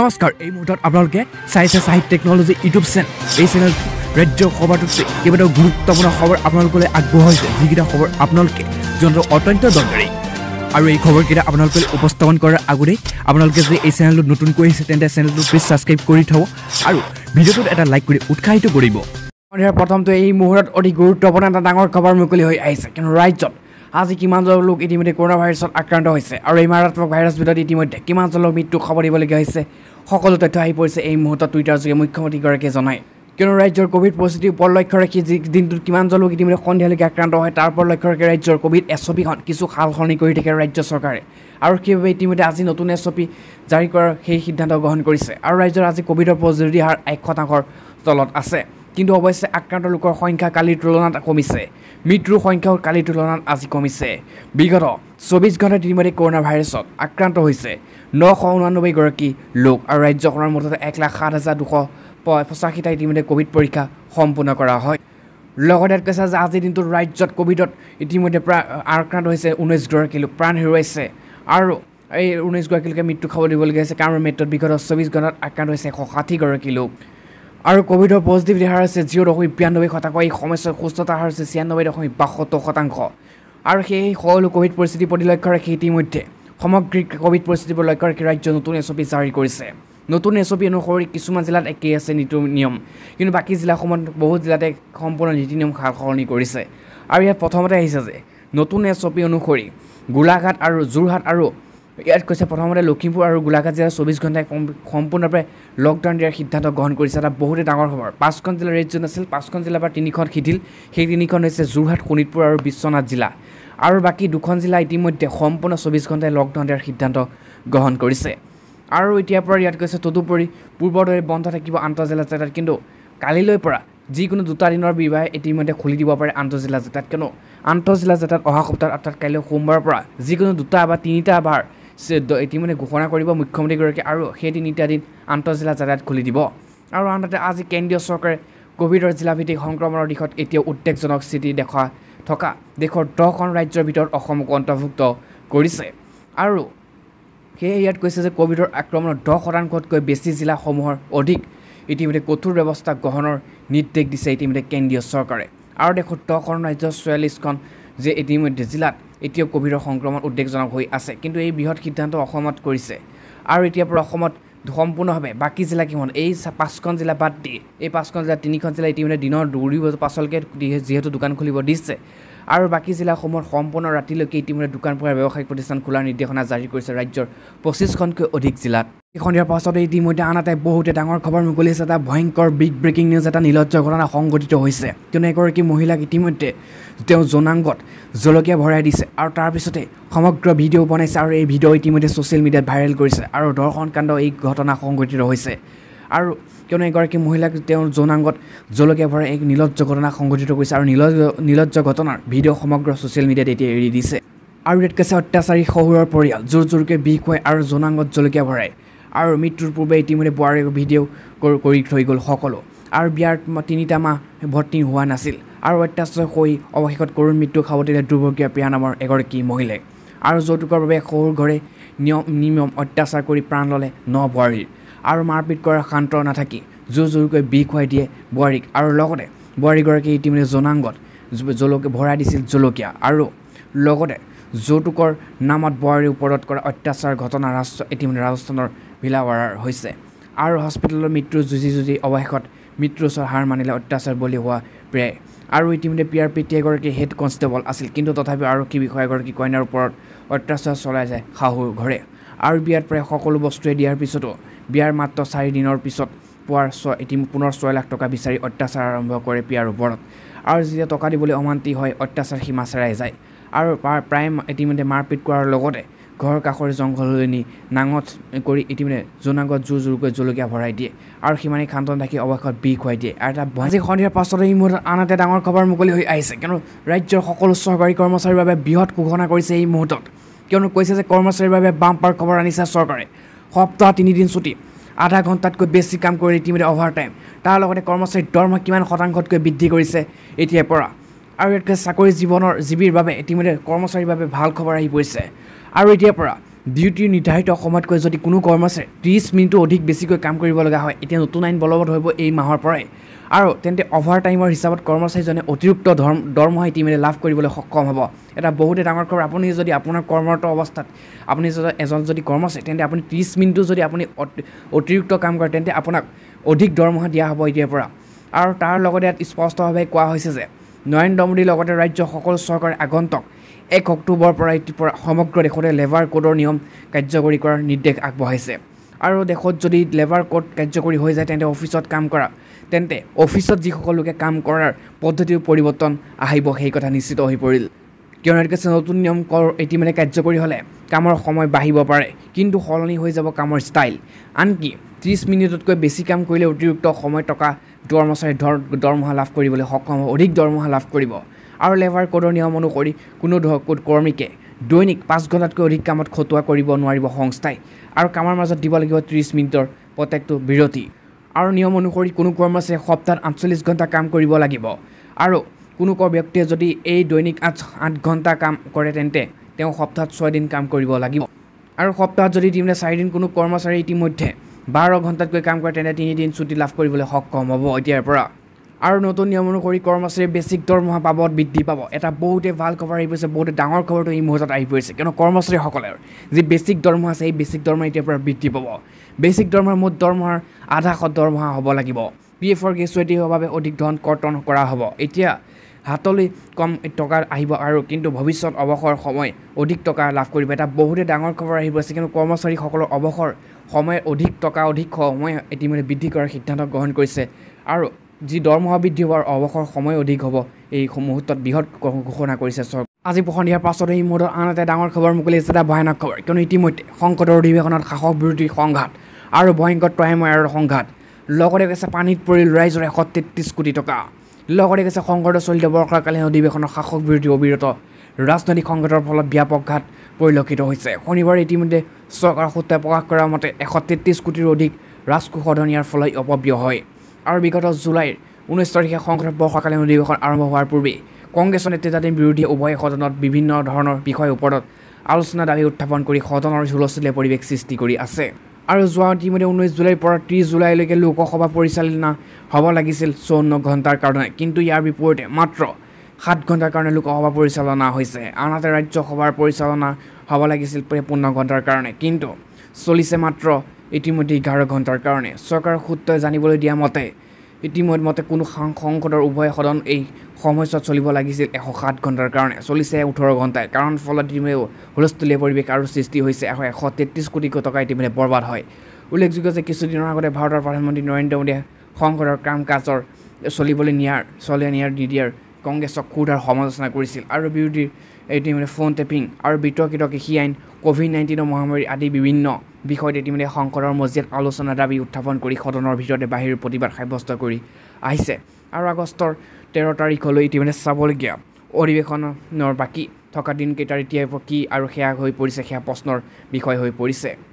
নমস্কাৰ এই মুহূৰ্তত আপোনালোকে চাইছে চাহিব টেকনলজি ইউটিউব চেনেল এই চেনেল ৰাজ্য সভাটোতে কেইবাটাও গুৰুত্বপূৰ্ণ খবৰ আপোনালোকলৈ আগবঢ়াইছে যিকেইটা খবৰ আপোনালোকে জনাটো অত্যন্ত দৰকাৰী আৰু এই খবৰকেইটা আপোনালোকলৈ উপস্থাপন কৰাৰ আগতেই আপোনালোকে যদি এই চেনেলটোত নতুনকৈ আহিছে তেন্তে চেনেলটো প্লিজ ছাবস্ক্ৰাইব কৰি থওঁ আৰু ভিডিঅ'টোত এটা লাইক কৰি উৎসাহিত কৰিব প্ৰথমটো এই মুহূৰ্তত অতি গুৰুত্বপূৰ্ণ এটা ডাঙৰ খবৰ মুকলি হৈ আহিছে কিন্তু ৰাজ্যত আজি কিমানজন লোক ইতিমধ্যে কৰোণা ভাইৰাছত আক্ৰান্ত হৈছে আৰু এই মাৰাত্মক ভাইৰাছবিধত ইতিমধ্যে কিমানজন লোক মৃত্যুক খবৰ দিবলগীয়া হৈছে সকলো তথ্য আহি পৰিছে এই মুহূৰ্তত টুইটাৰযোগে মুখ্যমন্ত্ৰীগৰাকীয়ে জনায় কিয়নো ৰাজ্যৰ ক'ভিড পৰিস্থিতি ওপৰত লক্ষ্য ৰাখি যি দিনটোত কিমানজন লোক ইতিমধ্যে সন্ধিয়ালৈকে আক্ৰান্ত হয় তাৰ ওপৰত লক্ষ্য ৰাখি ৰাজ্যৰ ক'ভিড এছ অ' পিখন কিছু সাল সলনি কৰি থাকে ৰাজ্য চৰকাৰে আৰু সেইবাবে ইতিমধ্যে আজি নতুন এছ অ' পি জাৰি কৰাৰ সেই সিদ্ধান্ত গ্ৰহণ কৰিছে আৰু ৰাজ্যৰ আজি ক'ভিডৰ প্ৰযুক্তি হাৰ এক শতাংশৰ তলত আছে কিন্তু অৱশ্যে আক্ৰান্ত লোকৰ সংখ্যা কালিৰ তুলনাত কমিছে মৃত্যুৰ সংখ্যাও কালিৰ তুলনাত আজি কমিছে বিগত চৌব্বিছ ঘণ্টাত ইতিমধ্যে কৰোণা ভাইৰাছত আক্ৰান্ত হৈছে নশ ঊনানব্বৈগৰাকী লোক আৰু ৰাজ্যখনৰ মুঠতে এক লাখ সাত হাজাৰ দুশ পঁচাশীটা ইতিমধ্যে ক'ভিড পৰীক্ষা সম্পূৰ্ণ কৰা হয় লগতে কৈছে যে আজিৰ দিনটোত ৰাজ্যত ক'ভিডত ইতিমধ্যে প্ৰা আক্ৰান্ত হৈছে ঊনৈছগৰাকী লোক প্ৰাণ হেৰুৱাইছে আৰু এই ঊনৈছগৰাকী লোকে মৃত্যু খাব দিবলগীয়া হৈছে কাৰণ মৃত্যুত বিগত চৌবিছ ঘণ্টাত আক্ৰান্ত হৈছে এশ ষাঠিগৰাকী লোক আৰু ক'ভিডৰ পজিটিভ দেহাৰ হৈছে জিৰ' দশমিক বিৰান্নব্বৈ শতাংশ এই সময়ছোৱাত সুস্থতা হাৰ হৈছে ছিয়ানব্বৈ দশমিক বাসত্তৰ শতাংশ আৰু সেই সকলো ক'ভিড পৰিস্থিতিৰ প্ৰতি লক্ষ্য ৰাখি ইতিমধ্যে সামগ্ৰিক ক'ভিড পৰিস্থিতিৰ লক্ষ্য ৰাখি ৰাজ্য নতুন এছ অ' পি জাৰি কৰিছে নতুন এছ অ' পি অনুসৰি কিছুমান জিলাত একেই আছে নীতি নিয়ম কিন্তু বাকী জিলাসমূহত বহুত জিলাতে সম্পূৰ্ণ নীতি নিয়ম সাল সলনি কৰিছে আৰু ইয়াত প্ৰথমতে আহিছে যে নতুন এছ অ' পি অনুসৰি গোলাঘাট আৰু যোৰহাট আৰু ইয়াত কৈছে প্ৰথমতে লখিমপুৰ আৰু গোলাঘাট জিলাৰ চৌব্বিছ ঘণ্টাই সম্পূৰ্ণৰূপে লকডাউন দিয়াৰ সিদ্ধান্ত গ্ৰহণ কৰিছে এটা বহুতে ডাঙৰ খবৰ পাঁচখন জিলাৰ ৰেড জোন আছিল পাঁচখন জিলাৰ পৰা তিনিখন শিথিল সেই তিনিখন হৈছে যোৰহাট শোণিতপুৰ আৰু বিশ্বনাথ জিলা আৰু বাকী দুখন জিলা ইতিমধ্যে সম্পূৰ্ণ চৌব্বিছ ঘণ্টাই লকডাউন দিয়াৰ সিদ্ধান্ত গ্ৰহণ কৰিছে আৰু এতিয়াৰ পৰা ইয়াত কৈছে তদুপৰি পূৰ্বৰ দৰে বন্ধ থাকিব আন্তঃজিলা যাতায়াত কিন্তু কালিলৈ পৰা যিকোনো দুটা দিনৰ বিবাহ ইতিমধ্যে খুলি দিব পাৰে আন্তঃজিলা যাতায়াত কিয়নো আন্তঃজিলা যাতায়াত অহা সপ্তাহত অৰ্থাৎ কাইলৈ সোমবাৰৰ পৰা যিকোনো দুটা বা তিনিটা বাৰ ইতিমধ্যে ঘোষণা কৰিব মুখ্যমন্ত্ৰীগৰাকীয়ে আৰু সেই তিনিটা দিন আন্তঃজিলা যাতায়াত খুলি দিব আৰু আনহাতে আজি কেন্দ্ৰীয় চৰকাৰে ক'ভিডৰ জিলাভিত্তিক সংক্ৰমণৰ দিশত এতিয়াও উদ্বেগজনক স্থিতি দেখা থকা দেশৰ দহখন ৰাজ্যৰ ভিতৰত অসমক অন্তৰ্ভুক্ত কৰিছে আৰু সেয়ে ইয়াত কৈছে যে ক'ভিডৰ আক্ৰমণৰ দহ শতাংশতকৈ বেছি জিলাসমূহৰ অধিক ইতিমধ্যে কঠোৰ ব্যৱস্থা গ্ৰহণৰ নিৰ্দেশ দিছে ইতিমধ্যে কেন্দ্ৰীয় চৰকাৰে আৰু দেশৰ দহখন ৰাজ্যৰ ছয়াল্লিছখন যে ইতিমধ্যে জিলাত এতিয়াও ক'ভিডৰ সংক্ৰমণ উদ্বেগজনক হৈ আছে কিন্তু এই বৃহৎ সিদ্ধান্ত অসমত কৰিছে আৰু এতিয়াৰ পৰা অসমত সম্পূৰ্ণভাৱে বাকী জিলা জিলাকেইখন এই পাঁচখন জিলা বাদ দি এই পাঁচখন জিলা তিনিখন জিলা ইতিমধ্যে দিনৰ দৌৰিব পাছলৈকে যিহেতু দোকান খুলিব দিছে আৰু বাকী জিলাসমূহৰ সম্পূৰ্ণ ৰাতিলৈকে ইতিমধ্যে দোকান পোহাৰ ব্যৱসায়িক প্ৰতিষ্ঠান খোলাৰ নিৰ্দেশনা জাৰি কৰিছে ৰাজ্যৰ পঁচিছখনকৈ অধিক জিলাত এইখন ইয়াৰ পাছতে ইতিমধ্যে আন এটাই বহুতে ডাঙৰ খবৰ মুকলি হৈছে এটা ভয়ংকৰ বিগ ব্ৰেকিং নিউজ এটা নিলজ্জ ঘটনা সংঘটিত হৈছে কিয়নো এগৰাকী মহিলাক ইতিমধ্যে তেওঁ জোনাংগত জলকীয়া ভৰাই দিছে আৰু তাৰপিছতে সমগ্ৰ ভিডিঅ' বনাইছে আৰু এই ভিডিঅ' ইতিমধ্যে ছ'চিয়েল মিডিয়াত ভাইৰেল কৰিছে আৰু দৰ্শনকাণ্ড এই ঘটনা সংঘটিত হৈছে আৰু কিয়নো এগৰাকী মহিলাক তেওঁৰ যৌনাংগত জলকীয়া ভৰাই এক নীলজ্জ ঘটনা সংঘটিত কৰিছে আৰু নিলজ নীলজ্জ ঘটনাৰ ভিডিঅ' সমগ্ৰ ছ'চিয়েল মিডিয়াত এতিয়া এৰি দিছে আৰু ইয়াত কৈছে অত্যাচাৰী শহুৰৰ পৰিয়াল জোৰ জোৰকৈ বিষ খুৱাই আৰু যৌনাংগত জলকীয়া ভৰাই আৰু মৃত্যুৰ পূৰ্বে ইতিমধ্যে বোৱাৰী ভিডিঅ' কৰি থৈ গ'ল সকলো আৰু বিয়াৰ তিনিটা মাহ ভৰ্তি হোৱা নাছিল আৰু অত্যাচাৰ হৈ অৱশেষত কৰুণ মৃত্যু খাব দিলে দুৰ্ভগীয়া প্ৰিয়া নামৰ এগৰাকী মহিলাই আৰু যৌতুকৰ বাবে শহুৰ ঘৰে নিয়ম নিয়ম অত্যাচাৰ কৰি প্ৰাণ ল'লে ন বোৱাৰীৰ আৰু মাৰপিট কৰা শান্ত নাথাকি জোৰ জোৰকৈ বি খুৱাই দিয়ে বোৱাৰীক আৰু লগতে বোৱাৰীগৰাকীয়ে ইতিমধ্যে জনাংগত জলকে ভৰাই দিছিল জলকীয়া আৰু লগতে যৌতুকৰ নামত বোৱাৰীৰ ওপৰত কৰা অত্যাচাৰ ঘটনা ৰাষ্ট্ৰ ইতিমধ্যে ৰাজস্থানৰ ভিলাৱাৰাৰ হৈছে আৰু হস্পিটেলৰ মৃত্যু যুঁজি যুঁজি অৱশেষত মৃত্যু ওচৰ হাৰ মানিলে অত্যাচাৰ বলি হোৱা প্ৰেয় আৰু ইতিমধ্যে পি আৰ পি টি এগৰাকী হেড কনষ্টেবল আছিল কিন্তু তথাপিও আৰক্ষী বিষয়াগৰাকী কইনাৰ ওপৰত অত্যাচাৰ চলাই যায় শাহুৰ ঘৰে আৰু বিয়াত প্ৰায় সকলো বস্তুৱে দিয়াৰ পিছতো বিয়াৰ মাত্ৰ চাৰিদিনৰ পিছত পুৱাৰ ছয় ইতি পুনৰ ছয় লাখ টকা বিচাৰি অত্যাচাৰ আৰম্ভ কৰে পিয়াৰ ওপৰত আৰু যেতিয়া টকা দিবলৈ অমান্তি হয় অত্যাচাৰ সীমা চেৰাই যায় আৰু প্ৰায় ইতিমধ্যে মাৰপিট কৰাৰ লগতে ঘৰ কাষৰ জংঘললৈ নি নাঙত কৰি ইতিমধ্যে জোনাগত জোৰ জোৰকৈ জলকীয়া ভৰাই দিয়ে আৰু সিমানেই খান্তন থাকি অৱশেষত বি খুৱাই দিয়ে আৰু এটা আজি সন্ধিয়াৰ পাছতে এই মুহূৰ্তত আন এটা ডাঙৰ খবৰ মুকলি হৈ আহিছে কিয়নো ৰাজ্যৰ সকলো চৰকাৰী কৰ্মচাৰীৰ বাবে বৃহৎ ঘোষণা কৰিছে এই মুহূৰ্তত কিয়নো কৈছে যে কৰ্মচাৰীৰ বাবে বাম্পাৰ খবৰ আনিছে চৰকাৰে সপ্তাহ তিনিদিন ছুটি আধা ঘণ্টাতকৈ বেছি কাম কৰিলে ইতিমধ্যে অভাৰ টাইম তাৰ লগতে কৰ্মচাৰীৰ দৰমহা কিমান শতাংশতকৈ বৃদ্ধি কৰিছে এতিয়াৰ পৰা আৰু ইয়াতকৈ চাকৰি জীৱনৰ জীৱিৰ বাবে ইতিমধ্যে কৰ্মচাৰীৰ বাবে ভাল খবৰ আহি পৰিছে আৰু এতিয়াৰ পৰা ডিউটিৰ নিৰ্ধাৰিত সময়তকৈ যদি কোনো কৰ্মচাৰী ত্ৰিছ মিনিটো অধিক বেছিকৈ কাম কৰিব লগা হয় এতিয়া নতুন আইন বলবৎ হ'ব এই মাহৰ পৰাই আৰু তেন্তে অভাৰ টাইমৰ হিচাপত কৰ্মচাৰীজনে অতিৰিক্ত ধৰ্ম দৰমহা ইতিমধ্যে লাভ কৰিবলৈ সক্ষম হ'ব এটা বহুতে ডাঙৰ খবৰ আপুনি যদি আপোনাৰ কৰ্মৰত অৱস্থাত আপুনি এজন যদি কৰ্মচাৰী তেন্তে আপুনি ত্ৰিছ মিনিটো যদি আপুনি অতিৰিক্ত কাম কৰে তেন্তে আপোনাক অধিক দৰমহা দিয়া হ'ব এতিয়াৰ পৰা আৰু তাৰ লগতে ইয়াত স্পষ্টভাৱে কোৱা হৈছে যে নৰেন্দ্ৰ মোদীৰ লগতে ৰাজ্যৰ সকলো চৰকাৰে আগন্তক এক অক্টোবৰৰ পৰা ত্ৰিপুৰা সমগ্ৰ দেশতে লেবাৰ কোডৰ নিয়ম কাৰ্যকৰী কৰাৰ নিৰ্দেশ আগবঢ়াইছে আৰু দেশত যদি লেবাৰ কোড কাৰ্যকৰী হৈ যায় তেন্তে অফিচত কাম কৰা তেন্তে অফিচত যিসকল লোকে কাম কৰাৰ পদ্ধতিৰ পৰিৱৰ্তন আহিব সেই কথা নিশ্চিত হৈ পৰিল কিয়নো কৈছে নতুন নিয়ম কৰ ইতিমধ্যে কাৰ্যকৰী হ'লে কামৰ সময় বাঢ়িব পাৰে কিন্তু সলনি হৈ যাব কামৰ ষ্টাইল আনকি ত্ৰিছ মিনিটতকৈ বেছি কাম কৰিলে অতিৰিক্ত সময় টকা কৰ্মচাৰীৰ দৰ দৰমহা লাভ কৰিবলৈ সক্ষম হ'ব অধিক দৰমহা লাভ কৰিব আৰু লেবাৰ কোডৰ নিয়ম অনুসৰি কোনো ধ কৰ্মীকে দৈনিক পাঁচ ঘণ্টাতকৈ অধিক কামত খটোৱা কৰিব নোৱাৰিব সংস্থাই আৰু কামৰ মাজত দিব লাগিব ত্ৰিছ মিনিটৰ প্ৰত্যেকটো বিৰতি আৰু নিয়ম অনুসৰি কোনো কৰ্মচাৰীয়ে সপ্তাহত আঠচল্লিছ ঘণ্টা কাম কৰিব লাগিব আৰু কোনো ক ব্যক্তিয়ে যদি এই দৈনিক আঠ আঠ ঘণ্টা কাম কৰে তেন্তে তেওঁ সপ্তাহত ছয়দিন কাম কৰিব লাগিব আৰু সপ্তাহত যদি তিনি চাৰিদিন কোনো কৰ্মচাৰী ইতিমধ্যে বাৰ ঘণ্টাতকৈ কাম কৰে তেন্তে তিনিদিন ছুটী লাভ কৰিবলৈ সক্ষম হ'ব এতিয়াৰ পৰা আৰু নতুন নিয়ম অনুসৰি কৰ্মচাৰীৰ বেছিক দৰমহা পাব বৃদ্ধি পাব এটা বহুতে ভাল খবৰ আহি পৰিছে বহুতে ডাঙৰ খবৰটো এই মুহূৰ্তত আহি পৰিছে কিয়নো কৰ্মচাৰীসকলৰ যি বেছিক দৰমহা আছে সেই বেছিক দৰমহা এতিয়াৰ পৰা বৃদ্ধি পাব বেছিক দৰমহাৰ মুঠ দৰমহাৰ আধা শত দৰমহা হ'ব লাগিব পি এফৰ গেচুৱেটিৰ বাবে অধিক ধন কৰ্তন কৰা হ'ব এতিয়া হাতলৈ কম টকা আহিব আৰু কিন্তু ভৱিষ্যত অৱসৰ সময় অধিক টকা লাভ কৰিব এটা বহুতে ডাঙৰ খবৰ আহি পৰিছে কিন্তু কৰ্মচাৰীসকলৰ অৱসৰ সময় অধিক টকা অধিক সময় ইতিমধ্যে বৃদ্ধি কৰাৰ সিদ্ধান্ত গ্ৰহণ কৰিছে আৰু যি দৰমহা বৃদ্ধি হোৱাৰ অৱসৰ সময় অধিক হ'ব এই মুহূৰ্তত বৃহৎ ঘোষণা কৰিছে চৰকাৰ আজি পোষণ দিয়াৰ পাছত এই মুহূৰ্তত আন এটা ডাঙৰ খবৰ মুকলি আছে এটা ভয়ানক খবৰ কিয়নো ইতিমধ্যে সংকটৰ অধিৱেশনত শাসক বিৰোধী সংঘাত আৰু ভয়ংকৰ ট্ৰাইমৰ সংঘাত লগতে গৈছে পানীত পৰিল ৰাইজৰ এশ তেত্ৰিছ কোটি টকা লগতে গৈছে সংকটৰ চলিত বৰ্ষাকালীন অধিৱেশনৰ শাসক বিৰোধী অবিৰত ৰাজনৈতিক সংকটৰ ফলত ব্যাপক ঘাত পৰিলক্ষিত হৈছে শনিবাৰে ইতিমধ্যে চৰকাৰৰ সূত্ৰে প্ৰকাশ কৰা মতে এশ তেত্ৰিছ কোটিৰো অধিক ৰাজকোষধনীয়াৰ ফলত অপব্যয় হয় আৰু বিগত জুলাইৰ ঊনৈছ তাৰিখে সংসদৰ বৰ্ষাকালীন অধিৱেশন আৰম্ভ হোৱাৰ পূৰ্বেই কংগ্ৰেছৰ নেতৃত্বাধীন বিৰোধী উভয় সদনত বিভিন্ন ধৰণৰ বিষয়ৰ ওপৰত আলোচনা দাবী উত্থাপন কৰি সদনৰ হুলস্থূলীয়া পৰিৱেশ সৃষ্টি কৰি আছে আৰু যোৱা ইতিমধ্যে ঊনৈছ জুলাইৰ পৰা ত্ৰিছ জুলাইলৈকে লোকসভা পৰিচালনা হ'ব লাগিছিল চৌৱন্ন ঘণ্টাৰ কাৰণে কিন্তু ইয়াৰ বিপৰীতে মাত্ৰ সাত ঘণ্টাৰ কাৰণে লোকসভা পৰিচালনা হৈছে আনহাতে ৰাজ্যসভাৰ পৰিচালনা হ'ব লাগিছিল পূৰ্ণ ঘণ্টাৰ কাৰণে কিন্তু চলিছে মাত্ৰ ইতিমধ্যে এঘাৰ ঘণ্টাৰ কাৰণে চৰকাৰ সূত্ৰই জানিবলৈ দিয়া মতে ইতিমধ্যে কোনো সংসদৰ উভয় সদন এই সময়ছোৱাত চলিব লাগিছিল এশ সাত ঘণ্টাৰ কাৰণে চলিছে ওঠৰ ঘণ্টাই কাৰণ ফলত ইতিমধ্যে হুলস্থূলীয়া পৰিৱেশ আৰু সৃষ্টি হৈছে এশ এশ তেত্ৰিছ কোটি টকা ইতিমধ্যে বৰবাদ হয় উল্লেখযোগ্য যে কিছুদিনৰ আগতে ভাৰতৰ প্ৰধানমন্ত্ৰী নৰেন্দ্ৰ মোদীয়ে সংসদৰ কাম কাজৰ চলিবলৈ নিয়াৰ চলিয়াই নিয়াৰ দি দিয়াৰ কংগ্ৰেছক সুধাৰ সমালোচনা কৰিছিল আৰু বিৰোধীৰ ইতিমধ্যে ফোন টেপিং আৰু বিতৰ্কিত কৃষি আইন ক'ভিড নাইণ্টিনৰ মহামাৰী আদি বিভিন্ন বিষয়ত ইতিমধ্যে সংসদৰ মজিয়াত আলোচনা দাবী উত্থাপন কৰি সদনৰ ভিতৰতে বাহিৰ প্ৰতিবাদ সাব্যস্ত কৰি আহিছে আৰু আগষ্টৰ তেৰ তাৰিখলৈ ইতিমধ্যে চাবলগীয়া অধিৱেশনৰ বাকী থকা দিনকেইটাৰ এতিয়া কি আৰু সেয়া হৈ পৰিছে সেয়া প্ৰশ্নৰ বিষয় হৈ পৰিছে